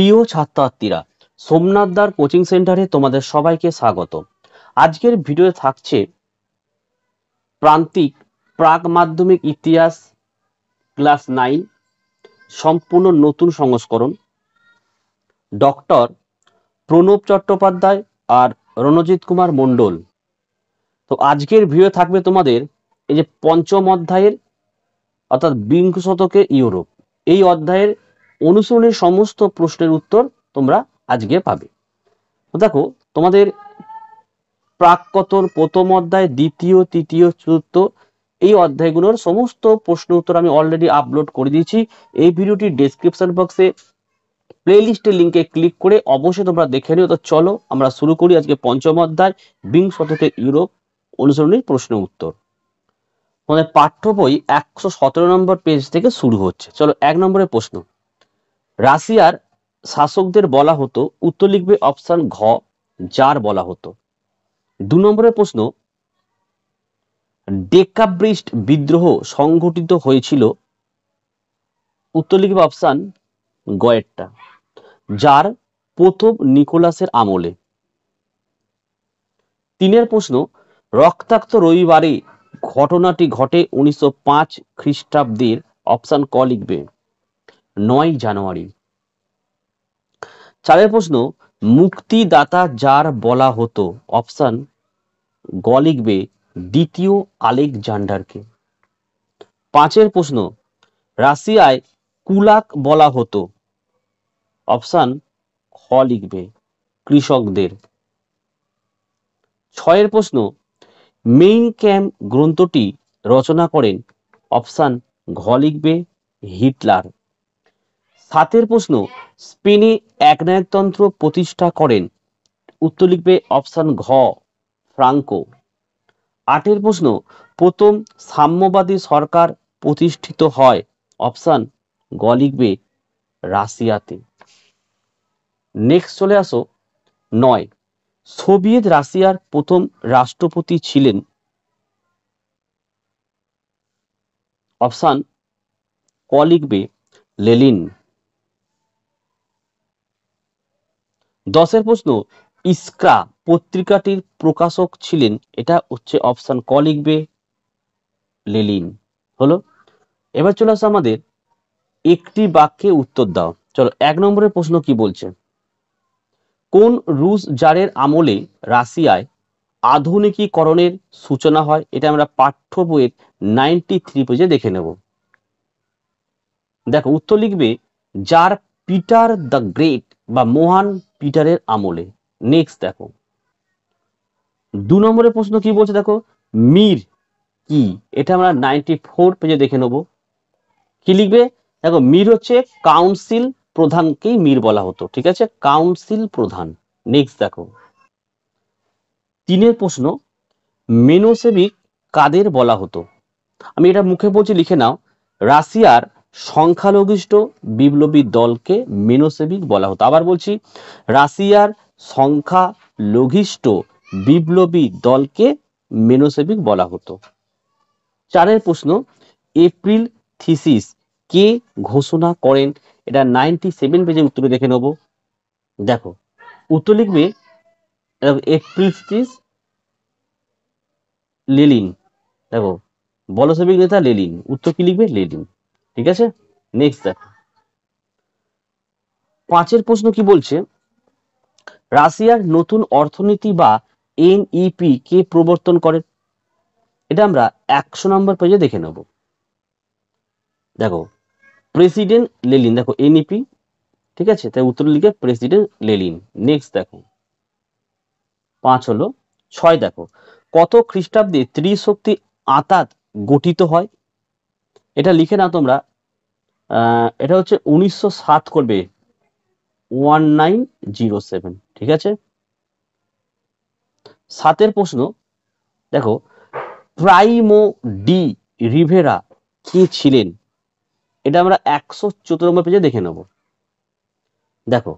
প্রিয় ছাত্রছাত্রীরা সোমনাথদার কোচিং সেন্টারে তোমাদের সবাইকে স্বাগত আজকের ভিডিও থাকছে প্রান্তিক প্রাক মাধ্যমিক ইতিহাস ক্লাস নাইন সম্পূর্ণ নতুন সংস্করণ ডক্টর প্রণব চট্টোপাধ্যায় আর রণজিৎ কুমার মণ্ডল তো আজকের ভিডিও থাকবে তোমাদের এই যে পঞ্চম অধ্যায়ের অর্থাৎ বিংশ শতকে ইউরোপ এই অধ্যায়ের অনুসরণের সমস্ত প্রশ্নের উত্তর তোমরা আজকে পাবে দেখো তোমাদের প্রাককতর প্রথম অধ্যায় দ্বিতীয় তৃতীয় চতুর্থ এই অধ্যায়গুলোর সমস্ত প্রশ্ন উত্তর আমি অলরেডি আপলোড করে দিয়েছি এই ভিডিওটি ডেসক্রিপশন বক্সে প্লেলিস্টের লিঙ্কে ক্লিক করে অবশ্যই তোমরা দেখে নিও তো চলো আমরা শুরু করি আজকে পঞ্চম অধ্যায় বিংশ শতকে ইউরোপ অনুসরণের প্রশ্ন উত্তর মানে পাঠ্য বই একশো সতেরো নম্বর পেজ থেকে শুরু হচ্ছে চলো এক নম্বরের প্রশ্ন রাশিয়ার শাসকদের বলা হতো উত্তর লিখবে অপশান ঘ যার বলা হতো দু নম্বরের প্রশ্ন ডেকাব্রিস্ট বিদ্রোহ সংঘটিত হয়েছিল উত্তর লিখবে অপশান গয়েরটা যার প্রথম নিকোলাসের আমলে তিনের প্রশ্ন রক্তাক্ত রবিবারে ঘটনাটি ঘটে উনিশশো খ্রিস্টাব্দের অপশান ক লিখবে নয় জানুয়ারি চারের প্রশ্ন মুক্তিদাতা যার বলা হতো অপশান গ লিখবে দ্বিতীয় আলেকজান্ডারকে পাঁচের প্রশ্ন রাশিয়ায় কুলাক বলা হতো অপশান খ লিখবে কৃষকদের ছয়ের প্রশ্ন মেইন ক্যাম্প গ্রন্থটি রচনা করেন অপশান ঘ লিখবে হিটলার সাতের প্রশ্ন স্পেনে একনায়কতন্ত্র প্রতিষ্ঠা করেন উত্তর লিখবে অপশান ঘ ফ্রাঙ্কো আটের প্রশ্ন প্রথম সাম্যবাদী সরকার প্রতিষ্ঠিত হয় অপশান গ লিখবে রাশিয়াতে নেক্সট চলে আসো নয় সোভিয়েত রাশিয়ার প্রথম রাষ্ট্রপতি ছিলেন অপশান ক লিখবে লেলিন দশের প্রশ্ন ইস্কা পত্রিকাটির প্রকাশক ছিলেন এটা হচ্ছে অপশান ক লিখবে লেলিন হলো এবার চলে আসো আমাদের একটি বাক্যে উত্তর দাও চলো এক নম্বরের প্রশ্ন কি বলছে কোন রুশ জারের আমলে রাশিয়ায় আধুনিকীকরণের সূচনা হয় এটা আমরা পাঠ্য বইয়ের নাইনটি থ্রি পেজে দেখে নেব দেখো উত্তর লিখবে যার পিটার দ্য গ্রেট বা মহান পিটারের আমলে নেক্সট দেখো দু নম্বরের প্রশ্ন কি বলছে দেখো মীর কি এটা আমরা নাইনটি ফোর পেজে দেখে নেব কি লিখবে দেখো মীর হচ্ছে কাউন্সিল প্রধানকেই মীর বলা হতো ঠিক আছে কাউন্সিল প্রধান নেক্সট দেখো তিনের প্রশ্ন মেনোসেবিক কাদের বলা হতো আমি এটা মুখে বলছি লিখে নাও রাশিয়ার সংখ্যালঘিষ্ঠ বিপ্লবী দলকে মেনোসেভিক বলা হতো আবার বলছি রাশিয়ার সংখ্যালঘিষ্ঠ বিপ্লবী দলকে মেনোসেভিক বলা হতো চারের প্রশ্ন এপ্রিল থিসিস কে ঘোষণা করেন এটা নাইনটি সেভেন পেজে উত্তরে দেখে নেব দেখো উত্তর লিখবে এপ্রিল থিস লেলিন দেখো বলসেবিক নেতা লেলিন উত্তর কি লিখবে লেলিন ঠিক আছে নেক্সট দেখো পাঁচের প্রশ্ন কি বলছে রাশিয়ার নতুন অর্থনীতি বা এনইপি e কে প্রবর্তন করে এটা আমরা একশো নম্বর পেজে দেখে নেব দেখো প্রেসিডেন্ট লেলিন দেখো এনইপি e ঠিক আছে তাই উত্তর লিখে প্রেসিডেন্ট লেলিন নেক্সট দেখো পাঁচ হলো ছয় দেখো কত খ্রিস্টাব্দে ত্রিশক্তি আতাত গঠিত হয় এটা লিখে না তোমরা এটা হচ্ছে উনিশশো সাত করবে ওয়ান নাইন জিরো সেভেন ঠিক আছে সাতের প্রশ্ন দেখো প্রাইমো ডি রিভেরা কি ছিলেন এটা আমরা একশো চোদ্দ নম্বর পেজে দেখে নেব দেখো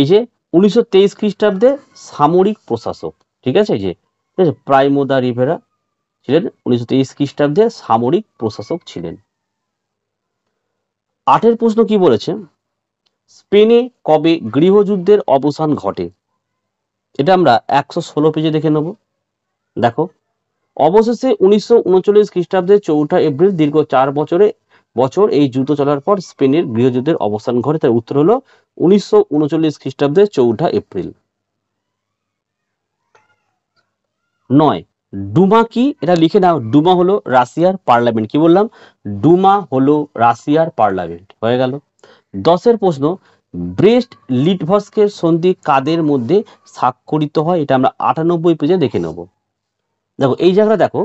এই যে উনিশশো তেইশ খ্রিস্টাব্দে সামরিক প্রশাসক ঠিক আছে এই যে প্রাইমো প্রাইমোদা রিভেরা ছিলেন উনিশশো তেইশ খ্রিস্টাব্দে সামরিক প্রশাসক ছিলেন আটের প্রশ্ন কি বলেছে স্পেনে কবে গৃহযুদ্ধের অবসান ঘটে এটা আমরা একশো ষোলো পেজে দেখে নেব দেখো অবশেষে উনিশশো উনচল্লিশ খ্রিস্টাব্দে চৌঠা এপ্রিল দীর্ঘ চার বছরে বছর এই যুদ্ধ চলার পর স্পেনের গৃহযুদ্ধের অবসান ঘটে তার উত্তর হলো উনিশশো উনচল্লিশ খ্রিস্টাব্দে চৌঠা এপ্রিল নয় ডুমা কি এটা লিখে নাও ডুমা হলো রাশিয়ার পার্লামেন্ট কি বললাম ডুমা হলো রাশিয়ার পার্লামেন্ট হয়ে গেল দশের প্রশ্ন ব্রেস্ট লিটভস্কের সন্ধি কাদের মধ্যে স্বাক্ষরিত হয় এটা আমরা আটানব্বই পেজে দেখে নেব দেখো এই জায়গাটা দেখো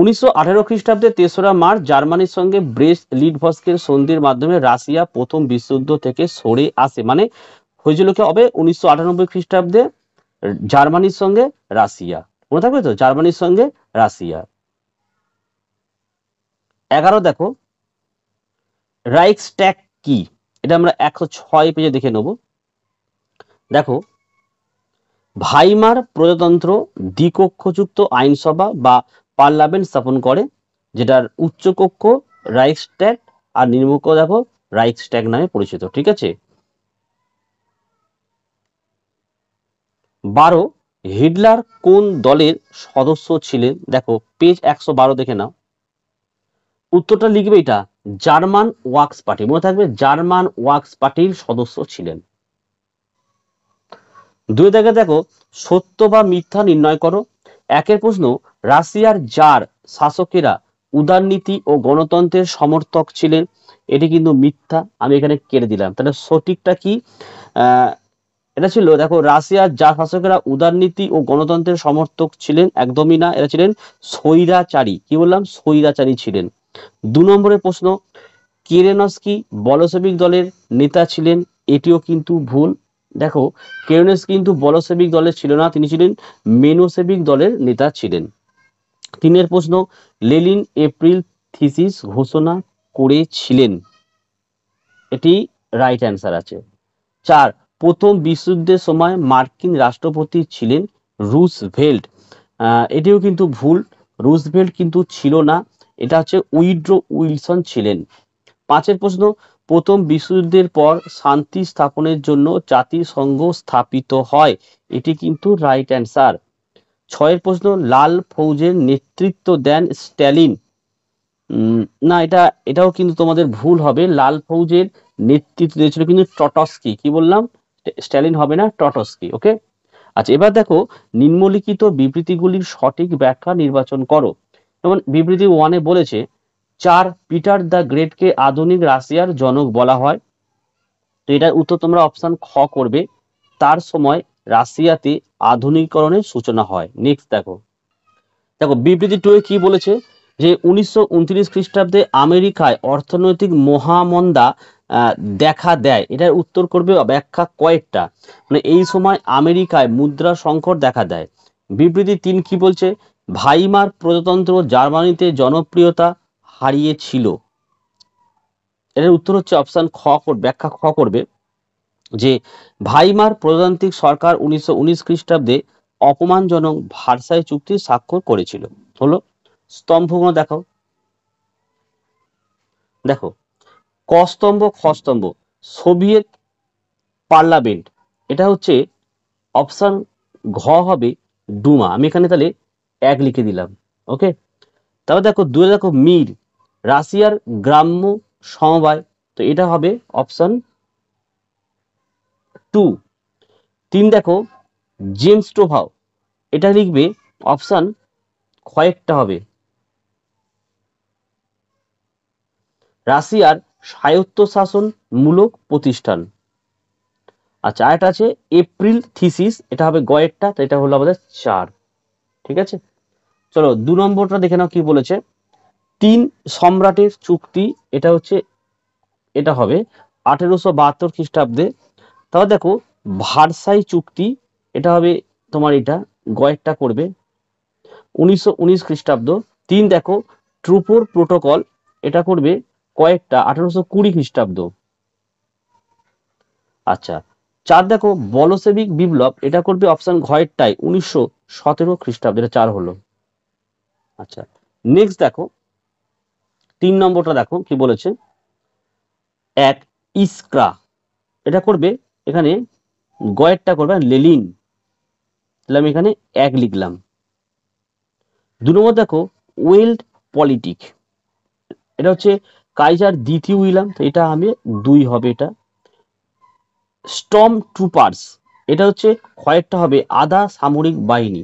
উনিশশো আঠারো খ্রিস্টাব্দে তেসরা মার্চ জার্মানির সঙ্গে ব্রেস্ট লিটভস্কের সন্ধির মাধ্যমে রাশিয়া প্রথম বিশ্বযুদ্ধ থেকে সরে আসে মানে হয়েছিল কি হবে উনিশশো আটানব্বই খ্রিস্টাব্দে জার্মানির সঙ্গে রাশিয়া মনে থাকবে তো জার্মানির সঙ্গে রাশিয়া এগারো দেখো রাইটস ট্যাগ কি এটা আমরা একশো ছয় পেজে দেখে নেব দেখো ভাইমার প্রজাতন্ত্র দ্বিকক্ষযুক্ত আইনসভা বা পার্লামেন্ট স্থাপন করে যেটার উচ্চকক্ষ ট্যাগ আর নির্মক্ষ দেখো ট্যাগ নামে পরিচিত ঠিক আছে বারো হিটলার কোন দলের সদস্য ছিলেন দেখো পেজ একশো বারো দেখে নাও উত্তরটা লিখবে এটা জার্মান ওয়ার্কস পার্টি মনে থাকবে জার্মান ওয়ার্কস পার্টির সদস্য ছিলেন দুই দেখে দেখো সত্য বা মিথ্যা নির্ণয় করো একের প্রশ্ন রাশিয়ার জার শাসকেরা উদারনীতি ও গণতন্ত্রের সমর্থক ছিলেন এটি কিন্তু মিথ্যা আমি এখানে কেড়ে দিলাম তাহলে সঠিকটা কি এটা ছিল দেখো রাশিয়ার যা শাসকেরা উদারনীতি ও গণতন্ত্রের সমর্থক ছিলেন একদমই না এরা ছিলেন সৈরাচারী কি বললাম সৈরাচারী ছিলেন দু নম্বরের প্রশ্ন কেরেনস্কি বলসেবিক দলের নেতা ছিলেন এটিও কিন্তু ভুল দেখো কেরেনস কিন্তু বলসেবিক দলের ছিল না তিনি ছিলেন মেনোসেবিক দলের নেতা ছিলেন তিনের প্রশ্ন লেলিন এপ্রিল থিসিস ঘোষণা করেছিলেন এটি রাইট অ্যান্সার আছে চার প্রথম বিশ্বযুদ্ধের সময় মার্কিন রাষ্ট্রপতি ছিলেন রুজভেল্ট এটিও কিন্তু ভুল রুজভেল্ট কিন্তু ছিল না এটা হচ্ছে উইড্রো উইলসন ছিলেন পাঁচের প্রশ্ন প্রথম বিশ্বযুদ্ধের পর শান্তি স্থাপনের জন্য জাতিসংঘ স্থাপিত হয় এটি কিন্তু রাইট অ্যান্সার ছয়ের প্রশ্ন লাল ফৌজের নেতৃত্ব দেন স্ট্যালিন না এটা এটাও কিন্তু তোমাদের ভুল হবে লাল ফৌজের নেতৃত্ব দিয়েছিল কিন্তু টটস্কি কি বললাম স্ট্যালিন হবে না টটস্কি ওকে আচ্ছা এবার দেখো নিম্নলিখিত বিবৃতিগুলির সঠিক ব্যাখ্যা নির্বাচন করো যেমন বিবৃতি ওয়ানে বলেছে চার পিটার দ্য গ্রেটকে আধুনিক রাশিয়ার জনক বলা হয় তো এটার উত্তর তোমরা অপশান খ করবে তার সময় রাশিয়াতে আধুনিকরণের সূচনা হয় নেক্সট দেখো দেখো বিবৃতি টু এ কি বলেছে যে উনিশশো খ্রিস্টাব্দে আমেরিকায় অর্থনৈতিক মহামন্দা দেখা দেয় এটার উত্তর করবে ব্যাখ্যা কয়েকটা মানে এই সময় আমেরিকায় মুদ্রা সংকট দেখা দেয় বিবৃতি তিন কি বলছে ভাইমার প্রজাতন্ত্র জার্মানিতে জনপ্রিয়তা হারিয়েছিল এটার উত্তর হচ্ছে অপশান খ ব্যাখ্যা খ করবে যে ভাইমার প্রজাতান্ত্রিক সরকার উনিশশো খ্রিস্টাব্দে অপমানজনক ভারসাই চুক্তি স্বাক্ষর করেছিল হলো স্তম্ভগুলো দেখো দেখো কস্তম্ভ খস্তম্ভ সোভিয়েত পার্লামেন্ট এটা হচ্ছে অপশান ঘ হবে ডুমা আমি এখানে তাহলে এক লিখে দিলাম ওকে তারপর দেখো দুয়ে দেখো মির রাশিয়ার গ্রাম্য সমবায় তো এটা হবে অপশান টু তিন দেখো জেমস টোভাও এটা লিখবে অপশান কয়েকটা হবে রাশিয়ার মূলক প্রতিষ্ঠান আচ্ছা আর আছে এপ্রিল থিসিস এটা হবে গয়েরটা তো এটা হলো আমাদের চার ঠিক আছে চলো দু নম্বরটা দেখে নাও কি বলেছে তিন সম্রাটের চুক্তি এটা হচ্ছে এটা হবে আঠেরোশো বাহাত্তর খ্রিস্টাব্দে তাহলে দেখো ভারসাই চুক্তি এটা হবে তোমার এটা গয়েরটা করবে উনিশশো উনিশ খ্রিস্টাব্দ তিন দেখো ট্রুপোর প্রোটোকল এটা করবে কয়েকটা আঠারোশো কুড়ি খ্রিস্টাব্দ আচ্ছা চার দেখো বলসেবিক বিপ্লব এটা করবে অপশন ঘয়েরটাই উনিশশো সতেরো খ্রিস্টাব্দ এটা চার হলো আচ্ছা নেক্সট দেখো তিন নম্বরটা দেখো কি বলেছে এক ইস্ক্রা এটা করবে এখানে গয়েরটা করবে লেলিন তাহলে আমি এখানে এক লিখলাম দু নম্বর দেখো ওয়েল্ড পলিটিক এটা হচ্ছে কাইজার দ্বিতীয় উইলাম তো এটা আমি দুই হবে এটা স্টম ট্রুপার্স এটা হচ্ছে কয়েকটা হবে আধা সামরিক বাহিনী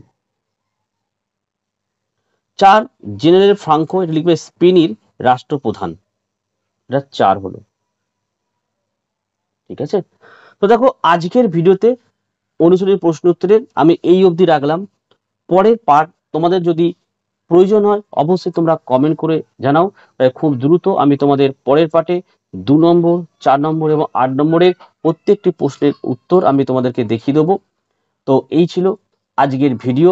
চার জেনারেল ফ্রাঙ্কো এটা লিখবে স্পেনের রাষ্ট্রপ্রধান এটা চার হলো ঠিক আছে তো দেখো আজকের ভিডিওতে অনুসরণের প্রশ্ন উত্তরের আমি এই অবধি রাখলাম পরের পার্ট তোমাদের যদি প্রয়োজন হয় অবশ্যই তোমরা কমেন্ট করে জানাও খুব দ্রুত আমি তোমাদের পরের পাঠে দু নম্বর চার নম্বর এবং আট নম্বরের প্রত্যেকটি প্রশ্নের উত্তর আমি তোমাদেরকে দেখিয়ে দেবো তো এই ছিল আজকের ভিডিও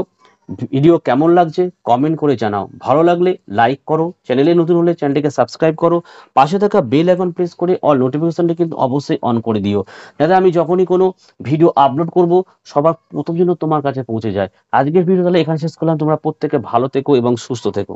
ভিডিও কেমন লাগছে কমেন্ট করে জানাও ভালো লাগলে লাইক করো চ্যানেলে নতুন হলে চ্যানেলটিকে সাবস্ক্রাইব করো পাশে থাকা বেল আইকন প্রেস করে অল নোটিফিকেশনটা কিন্তু অবশ্যই অন করে দিও যাতে আমি যখনই কোনো ভিডিও আপলোড করব সবার প্রথম জন্য তোমার কাছে পৌঁছে যায় আজকের ভিডিও তাহলে এখানে শেষ করলাম তোমরা প্রত্যেকে ভালো থেকো এবং সুস্থ থেকো